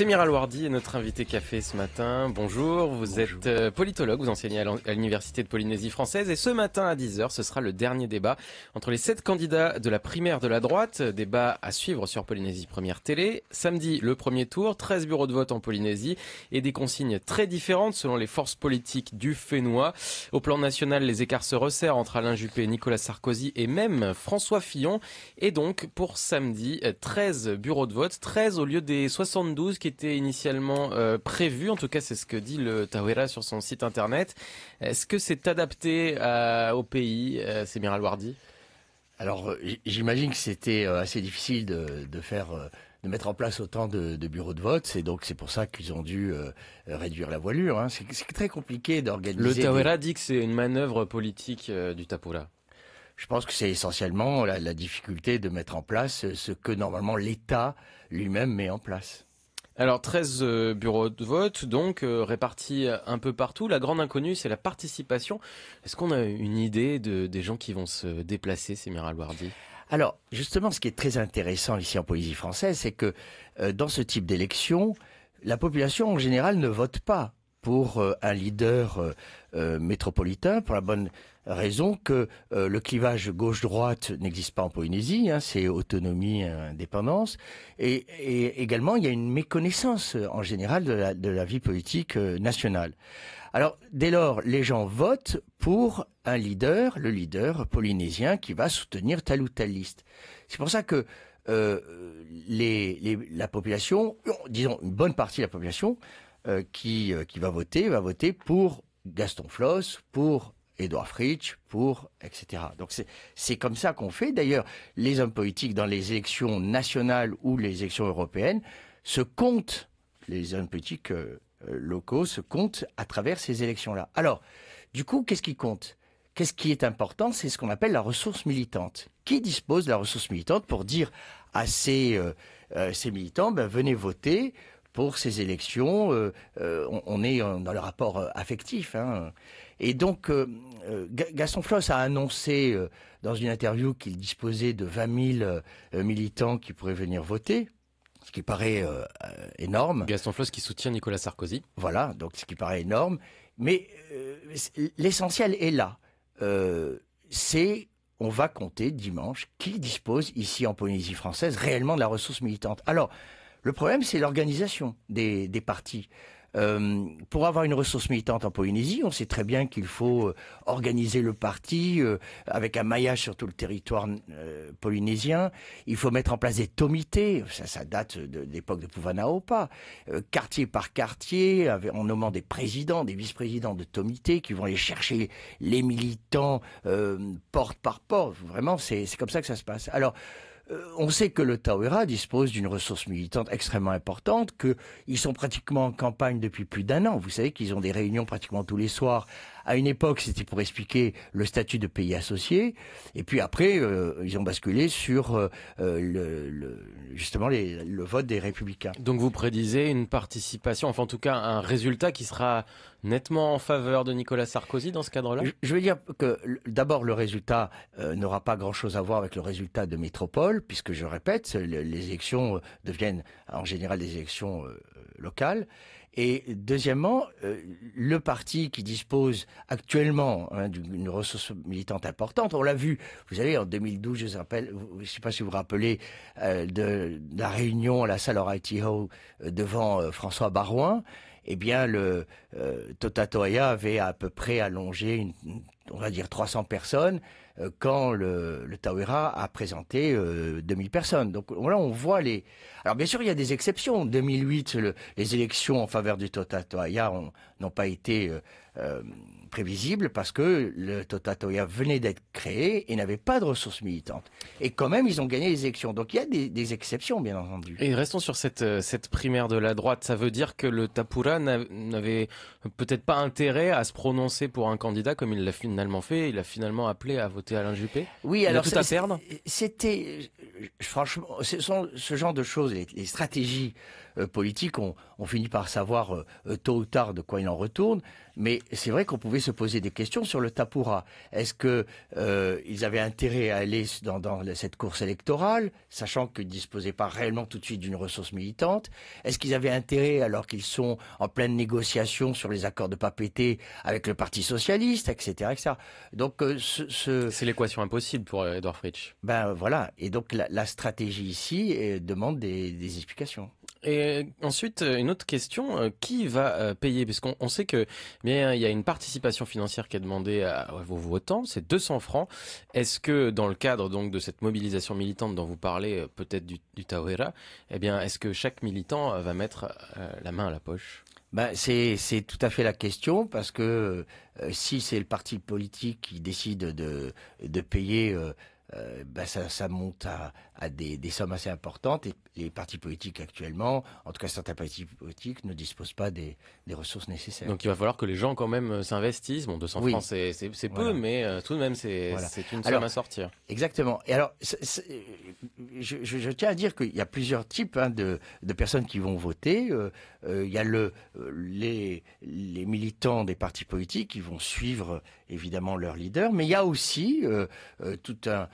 C'est Mira Wardi, notre invité café ce matin. Bonjour, vous êtes euh, politologue, vous enseignez à l'Université de Polynésie française et ce matin à 10h, ce sera le dernier débat entre les sept candidats de la primaire de la droite, débat à suivre sur Polynésie Première Télé. Samedi, le premier tour, 13 bureaux de vote en Polynésie et des consignes très différentes selon les forces politiques du Fénois. Au plan national, les écarts se resserrent entre Alain Juppé, Nicolas Sarkozy et même François Fillon. Et donc, pour samedi, 13 bureaux de vote, 13 au lieu des 72 qui était initialement euh, prévu. En tout cas, c'est ce que dit le Tawera sur son site internet. Est-ce que c'est adapté euh, au pays, c'est euh, Miral Alors, j'imagine que c'était assez difficile de, faire de mettre en place autant de, bureaux de vote. C'est donc c'est pour ça qu'ils ont dû réduire la voilure. Hein. C'est très compliqué d'organiser. Le Tawera dit que c'est une manœuvre politique du Tapula. Je pense que c'est essentiellement la difficulté de mettre en place ce que normalement l'État lui-même met en place. Alors 13 euh, bureaux de vote, donc euh, répartis euh, un peu partout. La grande inconnue, c'est la participation. Est-ce qu'on a une idée des gens qui vont se déplacer, c'est Wardi Alors justement, ce qui est très intéressant ici en Poésie française, c'est que dans ce type d'élection, la population en général ne vote pas pour euh, un leader euh, euh, métropolitain, pour la bonne raison que le clivage gauche-droite n'existe pas en Polynésie, hein, c'est autonomie, indépendance, et, également il y a une méconnaissance en général de la, vie politique nationale. Alors dès lors, les gens votent pour un leader, le leader polynésien qui va soutenir telle ou telle liste. C'est pour ça que la population, disons une bonne partie de la population, euh, euh, qui, va voter, va voter pour Gaston Floss, pour Édouard Fritsch, pour etc. Donc c'est comme ça qu'on fait. D'ailleurs, les hommes politiques dans les élections nationales ou les élections européennes se comptent, les hommes politiques euh, locaux se comptent à travers ces élections-là. Alors, du coup, qu'est-ce qui compte Qu'est-ce qui est important C'est ce qu'on appelle la ressource militante. Qui dispose de la ressource militante pour dire à ces, militants, ben, venez voter pour ces élections. Euh, euh, on, est euh, dans le rapport affectif. Hein. Et donc, Gaston Floss a annoncé dans une interview qu'il disposait de 20 000 militants qui pourraient venir voter. Ce qui paraît énorme. Gaston Floss qui soutient Nicolas Sarkozy. Voilà, donc ce qui paraît énorme. Mais l'essentiel est là. c'est on va compter dimanche qui dispose ici en Polynésie française réellement de la ressource militante. Alors, le problème, c'est l'organisation des, partis. Euh, pour avoir une ressource militante en Polynésie, on sait très bien qu'il faut euh, organiser le parti euh, avec un maillage sur tout le territoire polynésien. Il faut mettre en place des tomités, ça, ça date de, l'époque de Pouvanaopa, quartier par quartier, en nommant des présidents, des vice-présidents de tomités qui vont aller chercher les militants porte par porte. Vraiment, c'est comme ça que ça se passe. Alors, euh, on sait que le Taouira dispose d'une ressource militante extrêmement importante, qu'ils sont pratiquement en campagne depuis plus d'un an. Vous savez qu'ils ont des réunions pratiquement tous les soirs à une époque, c'était pour expliquer le statut de pays associé. Et puis après, euh, ils ont basculé sur euh, euh, le, justement le vote des républicains. Donc vous prédisez une participation, enfin en tout cas un résultat qui sera nettement en faveur de Nicolas Sarkozy dans ce cadre-là Je veux dire que d'abord le résultat n'aura pas grand-chose à voir avec le résultat de métropole, puisque je répète, les élections deviennent en général des élections locales. Et deuxièmement, euh, le parti qui dispose actuellement hein, d'une ressource militante importante, on l'a vu, vous savez, en 2012, je vous rappelle, je ne sais pas si vous vous rappelez euh, de, la réunion à la salle Hall euh, devant François Barouin, eh bien, le totatoya avait à peu près allongé une on va dire 300 personnes euh, quand le, le a présenté 2000 euh, personnes. Donc là, on voit les. Alors bien sûr, il y a des exceptions. 2008, les élections en faveur du Toya n'ont pas été euh, prévisible parce que le Totatoya venait d'être créé et n'avait pas de ressources militantes. Et quand même, ils ont gagné les élections. Donc il y a des, exceptions, bien entendu. Et restons sur cette, euh, cette primaire de la droite. Ça veut dire que le Tapura n'avait peut-être pas intérêt à se prononcer pour un candidat comme il l'a finalement fait. Il a finalement appelé à voter Alain Juppé. Oui, alors tout à C'était euh, franchement, ce sont ce genre de choses, les stratégies euh, politique, on, finit par savoir euh, euh, tôt ou tard de quoi il en retourne. Mais c'est vrai qu'on pouvait se poser des questions sur le Tapura. Est-ce qu'ils avaient intérêt à aller dans, cette course électorale, sachant qu'ils ne disposaient pas réellement tout de suite d'une ressource militante Est-ce qu'ils avaient intérêt, alors qu'ils sont en pleine négociation sur les accords de Papété avec le Parti socialiste, etc., etc. Donc c'est l'équation impossible pour Edouard Fritsch. Ben voilà. Et donc la, stratégie ici demande des explications. Et euh, ensuite, euh, une autre question, euh, qui va payer Parce qu'on sait que bien il y a une participation financière qui est demandée à, vos votants, c'est 200 francs. Est-ce que dans le cadre donc de cette mobilisation militante dont vous parlez, peut-être du, du eh bien est-ce que chaque militant va mettre la main à la poche ben, c'est, c'est tout à fait la question parce que si c'est le parti politique qui décide de, de payer euh, bah, ça, ça, monte à, à des, des, sommes assez importantes. Et les partis politiques actuellement, en tout cas certains partis politiques, ne disposent pas des, des ressources nécessaires. Donc il va falloir que les gens quand même euh, s'investissent. Bon, 200 francs, c'est, peu, mais euh, tout de même, c'est, une somme à sortir. Exactement. Et alors, je, je, tiens à dire qu'il y a plusieurs types hein, de, de, personnes qui vont voter. Euh, il y a le, les, les militants des partis politiques qui vont suivre évidemment leur leader, mais il y a aussi tout un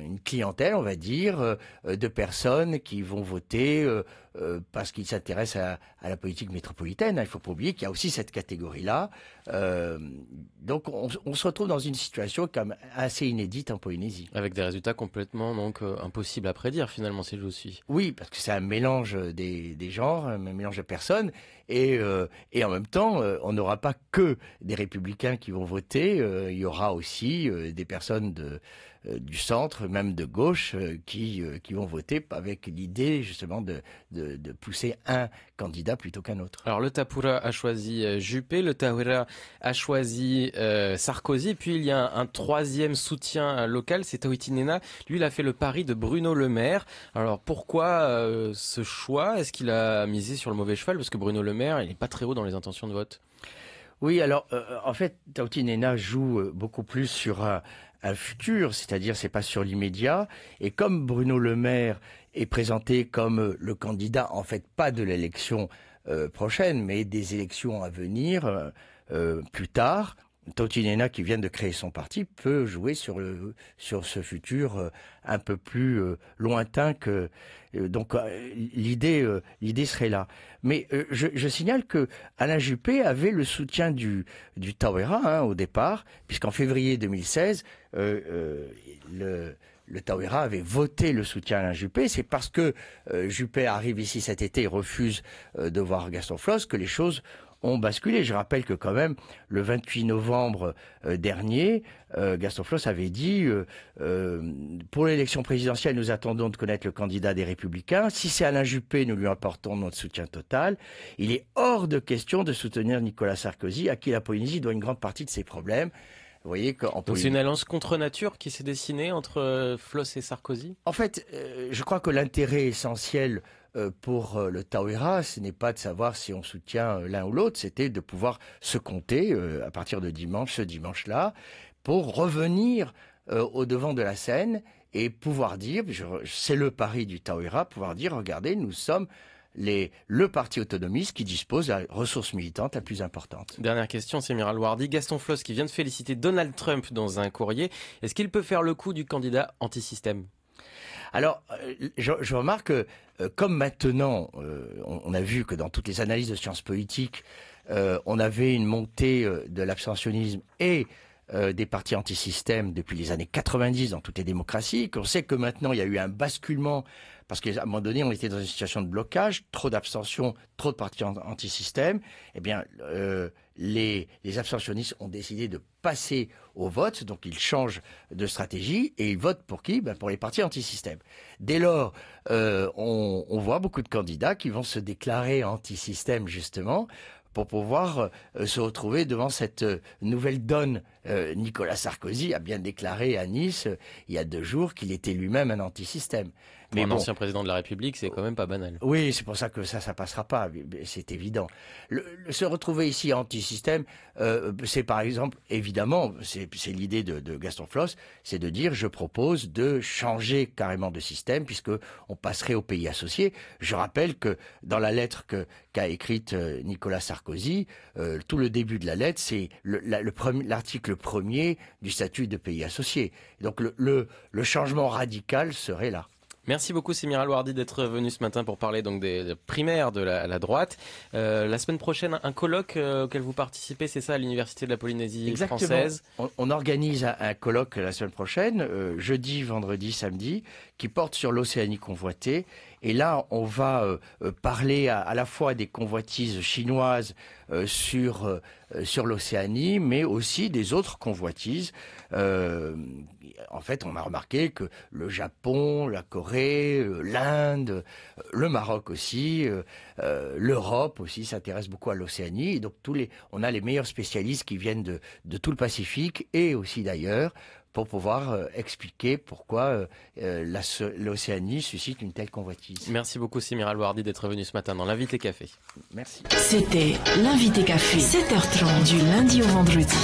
une clientèle, on va dire, euh, de personnes qui vont voter euh, euh, parce qu'ils s'intéressent à, la politique métropolitaine. Il ne faut pas oublier qu'il y a aussi cette catégorie-là. donc on, se retrouve dans une situation comme assez inédite en Polynésie. Avec des résultats complètement donc impossibles à prédire finalement, si je vous suis. Oui, parce que c'est un mélange des, des, genres, un mélange de personnes. Et, en même temps, on n'aura pas que des républicains qui vont voter. il y aura aussi des personnes de, du centre même de gauche, euh, qui, euh, qui voter avec l'idée justement de, pousser un candidat plutôt qu'un autre. Alors le Tapura a choisi euh, Juppé, le Tawera a choisi Sarkozy, puis il y a un, troisième soutien local, c'est Tawitinena. Lui, il a fait le pari de Bruno Le Maire. Alors pourquoi ce choix Est-ce qu'il a misé sur le mauvais cheval Parce que Bruno Le Maire, il n'est pas très haut dans les intentions de vote. Oui, alors euh, euh, en fait, Tautinena joue euh, beaucoup plus sur un, futur, c'est-à-dire c'est pas sur l'immédiat. Et comme Bruno Le Maire est présenté comme le candidat, en fait, pas de l'élection prochaine, mais des élections à venir plus tard, Totinena, qui vient de créer son parti, peut jouer sur, le, sur ce futur euh, un peu plus euh, lointain que... Euh, donc l'idée, l'idée serait là. Mais je, je, signale que Alain Juppé avait le soutien du, du hein, au départ, puisqu'en février 2016, le le avait voté le soutien à Alain Juppé. C'est parce que Juppé arrive ici cet été et refuse de voir Gaston Floss que les choses ont basculé. Je rappelle que quand même, le 28 novembre euh, dernier, euh, Gaston Floss avait dit euh, pour l'élection présidentielle, nous attendons de connaître le candidat des Républicains. Si c'est Alain Juppé, nous lui apportons notre soutien total. Il est hors de question de soutenir Nicolas Sarkozy, à qui la Polynésie doit une grande partie de ses problèmes. Vous voyez qu'en C'est une alliance contre nature qui s'est dessinée entre Floss et Sarkozy En fait, je crois que l'intérêt essentiel euh, pour euh, le Tawera, ce n'est pas de savoir si on soutient euh, l'un ou l'autre, c'était de pouvoir se compter à partir de dimanche, ce dimanche-là, pour revenir au devant de la scène et pouvoir dire, c'est le pari du Tawera, pouvoir dire, regardez, nous sommes les, le parti autonomiste qui dispose de la ressource militante la plus importante. Dernière question, c'est Miral Wardy. Gaston Floss qui vient de féliciter Donald Trump dans un courrier. Est-ce qu'il peut faire le coup du candidat anti-système alors, euh, je, remarque que, euh, comme maintenant, euh, on, a vu que dans toutes les analyses de sciences politiques, on avait une montée de l'abstentionnisme et des partis antisystèmes depuis les années 90 dans toutes les démocraties, qu'on sait que maintenant il y a eu un basculement parce qu'à un moment donné on était dans une situation de blocage, trop d'abstention, trop de partis antisystèmes, eh bien les, abstentionnistes ont décidé de passer au vote, donc ils changent de stratégie et ils votent pour qui ben, Pour les partis anti-système. Dès lors, euh, on, voit beaucoup de candidats qui vont se déclarer anti-système justement pour pouvoir euh, se retrouver devant cette euh, nouvelle donne. Nicolas Sarkozy a bien déclaré à Nice il y a deux jours qu'il était lui-même un anti-système mais un ancien président de la République, c'est quand même pas banal. Oui, c'est pour ça que ça, ça passera pas. C'est évident. se retrouver ici anti-système, euh, c'est par exemple, évidemment, c'est l'idée de, Gaston Floss, c'est de dire je propose de changer carrément de système puisque on passerait au pays associé. Je rappelle que dans la lettre que qu'a écrite euh, Nicolas Sarkozy, euh, tout le début de la lettre, c'est l'article le, premier, du statut de pays associé. Donc le, le changement radical serait là. Merci beaucoup Sémira Loirdi d'être venu ce matin pour parler donc des primaires de la, droite. Euh, la semaine prochaine, un colloque euh, auquel vous participez, c'est ça, à l'Université de la Polynésie française on, on organise un, colloque la semaine prochaine, euh, jeudi, vendredi, samedi, qui porte sur l'Océanie convoitée et là, on va euh, euh, parler à, la fois des convoitises chinoises euh, sur, sur l'Océanie, mais aussi des autres convoitises. en fait, on a remarqué que le Japon, la Corée, l'Inde, le Maroc aussi, l'Europe aussi s'intéresse beaucoup à l'Océanie. Et donc, tous les, on a les meilleurs spécialistes qui viennent de tout le Pacifique et aussi d'ailleurs pour pouvoir euh, expliquer pourquoi euh, euh, l'Océanie suscite une telle convoitise. Merci beaucoup Simira Wardi, d'être venu ce matin dans l'invité café. Merci. C'était l'invité café 7h30 du lundi au vendredi.